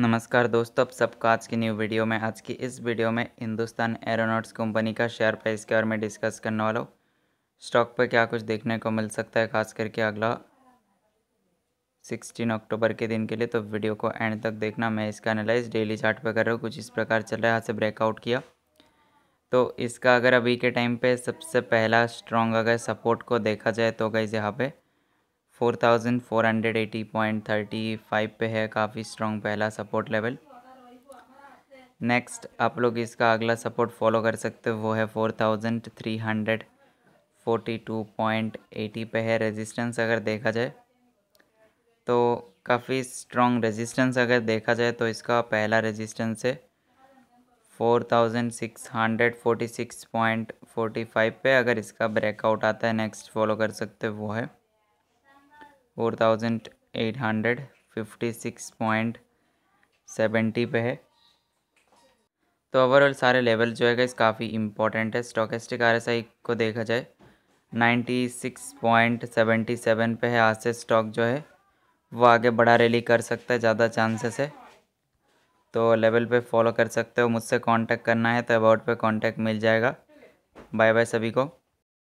नमस्कार दोस्तों अब सबका आज की न्यू वीडियो में आज की इस वीडियो में हिंदुस्तान एरोनॉट्स कंपनी का शेयर प्राइस के बारे में डिस्कस करने वाला हूँ स्टॉक पर क्या कुछ देखने को मिल सकता है खास करके अगला 16 अक्टूबर के दिन के लिए तो वीडियो को एंड तक देखना मैं इसका एनालाइज डेली चार्ट पर कर रहा हूँ कुछ इस प्रकार चल रहा है यहाँ से ब्रेकआउट किया तो इसका अगर अभी के टाइम पर सबसे पहला स्ट्रॉन्ग अगर सपोर्ट को देखा जाए तो गई यहाँ पर four thousand four hundred eighty point thirty five पे है काफ़ी स्ट्रॉन्ग पहला सपोर्ट लेवल नेक्स्ट आप लोग इसका अगला सपोर्ट फॉलो कर सकते हो वो है four thousand three hundred forty two point eighty पे है रेजिस्टेंस अगर देखा जाए तो काफ़ी स्ट्रॉन्ग रेजिस्टेंस अगर देखा जाए तो इसका पहला रेजिस्टेंस है four thousand six hundred six point forty five पे अगर इसका ब्रेकआउट आता है नेक्स्ट फॉलो कर सकते हो वो है four thousand eight hundred fifty six point seventy पे है तो ओवरऑल सारे लेवल जो है इस काफ़ी इंपॉर्टेंट है स्टॉकेस्टिक आर एस आई को देखा जाए ninety six point seventy seven पे है आज से स्टॉक जो है वो आगे बड़ा रैली कर सकता है ज़्यादा चांसेस है तो लेवल पे फॉलो कर सकते हो मुझसे कांटेक्ट करना है तो अबाउट पे कांटेक्ट मिल जाएगा बाय बाय सभी को